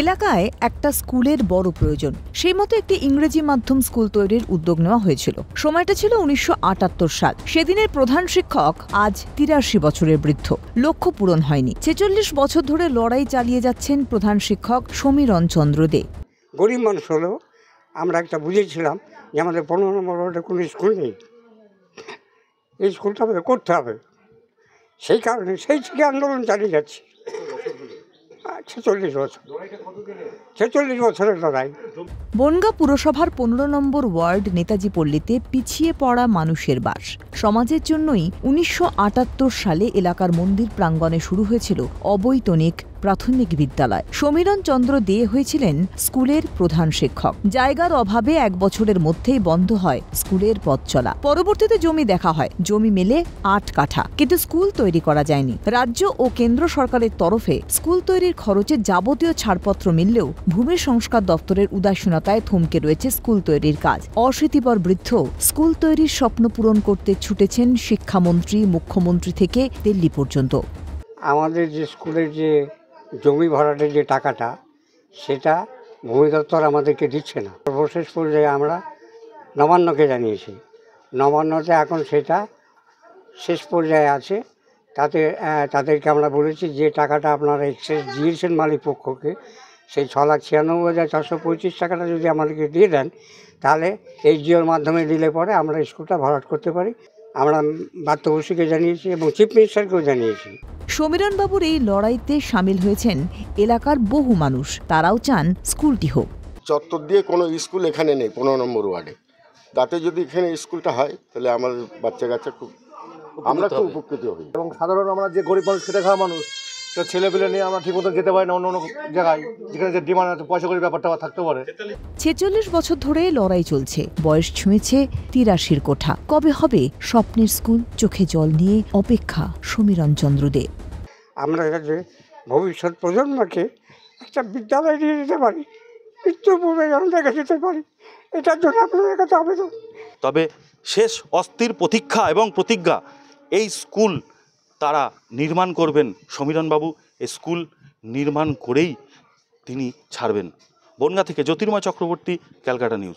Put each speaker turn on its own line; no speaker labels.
এলাকায় একটা স্কুলের বড় প্রয়োজন সেই মতো একটি ইংরেজি মাধ্যম স্কুল তৈরির উদ্যোগ নেওয়া হয়েছিল সময়টা ছিল উনিশশো সাল সেদিনের প্রধান শিক্ষক আজ তিরাশি বছরের বৃদ্ধ লক্ষ্য পূরণ হয়নি ছেচল্লিশ বছর ধরে লড়াই চালিয়ে যাচ্ছেন প্রধান শিক্ষক সমীরণ চন্দ্র দে গরিব মানুষ হলেও আমরা একটা
বুঝেছিলাম যে আমাদের পনেরো নম্বর ওয়ার্ডে কোনো স্কুল নেই এই স্কুলটা আমাদের করতে হবে সেই কারণে সেই থেকে আন্দোলন চালিয়ে যাচ্ছি ছেচল্লিশ বছরের লড়াই
বনগা পুরসভার পনেরো নম্বর ওয়ার্ড নেতাজি পল্লীতে পিছিয়ে পড়া মানুষের বাস সমাজের জন্যই উনিশশো সালে এলাকার মন্দির প্রাঙ্গণে শুরু হয়েছিল অবৈতনিক প্রাথমিক বিদ্যালয় সমীরণ চন্দ্র দে হয়েছিলেন স্কুলের প্রধান শিক্ষক জায়গার অভাবে এক বছরের মধ্যেই বন্ধ হয় স্কুলের পথ চলা পরবর্তীতে জমি দেখা হয় জমি মেলে আট কাঠা কিন্তু স্কুল তৈরি করা যায়নি রাজ্য ও কেন্দ্র সরকারের তরফে স্কুল তৈরির খরচে যাবতীয় ছাড়পত্র মিললেও ভূমি সংস্কার দপ্তরের উদাসীনতায় থমকে রয়েছে স্কুল তৈরির কাজ অশীতিপর বৃদ্ধ স্কুল তৈরির স্বপ্ন পূরণ করতে ছুটেছেন শিক্ষামন্ত্রী মুখ্যমন্ত্রী থেকে দিল্লি পর্যন্ত
আমাদের যে স্কুলের যে জমি ভরাটের যে টাকাটা সেটা ভূমি দপ্তর আমাদেরকে দিচ্ছে না সর্বশেষ পর্যায়ে আমরা নবান্নকে জানিয়েছি নবান্নতে এখন সেটা শেষ পর্যায়ে আছে তাতে তাদেরকে আমরা বলেছি যে টাকাটা আপনারা এক্সেস দিয়েছেন মালিক পক্ষকে সেই ছ লাখ ছিয়ানব্বই হাজার চারশো পঁচিশ টাকাটা যদি আমাদেরকে দিয়ে দেন তাহলে এসডিওর মাধ্যমে দিলে পরে আমরা স্কুলটা ভরাট করতে পারি আমরা বাত্যবসীকে জানিয়েছি এবং চিফ মিনিস্টারকেও জানিয়েছি
সমীরণবাবুর এই লড়াইতে সামিল হয়েছেন এলাকার বহু মানুষ তারাও চান স্কুলটি হোক
চত্বর দিয়ে কোনো স্কুল এখানে নেই পনেরো নম্বর ওয়ার্ডে তাতে যদি এখানে স্কুলটা হয় তাহলে আমাদের বাচ্চা কাচ্চা খুব আমরা খুব উপকৃত হই এবং সাধারণ আমরা যে গরিব মানুষ খেটে খাওয়া মানুষ তো নিয়ে আমরা ঠিকমতো যেতে পারি না অন্য অন্য জায়গায় যেখানে যে থাকতে পারে
ছেচল্লিশ বছর ধরে লড়াই চলছে বয়স ছুঁয়েছে তিরাশির কোঠা কবে হবে স্বপ্নের স্কুল চোখে জল নিয়ে অপেক্ষা সমীরণ চন্দ্র দে
আমরা যে ভবিষ্যৎ প্রজন্মকে একটা বিদ্যালয় দিয়ে দিতে পারি মৃত্যুর পারি এটার জন্য আপনাদের কাছে আবেদন তবে শেষ অস্থির প্রতীক্ষা এবং প্রতিজ্ঞা এই স্কুল তারা নির্মাণ করবেন সমীরণবাবু স্কুল নির্মাণ করেই তিনি ছাড়বেন বনগা থেকে জ্যোতির্ময় চক্রবর্তী ক্যালকাটা নিউজ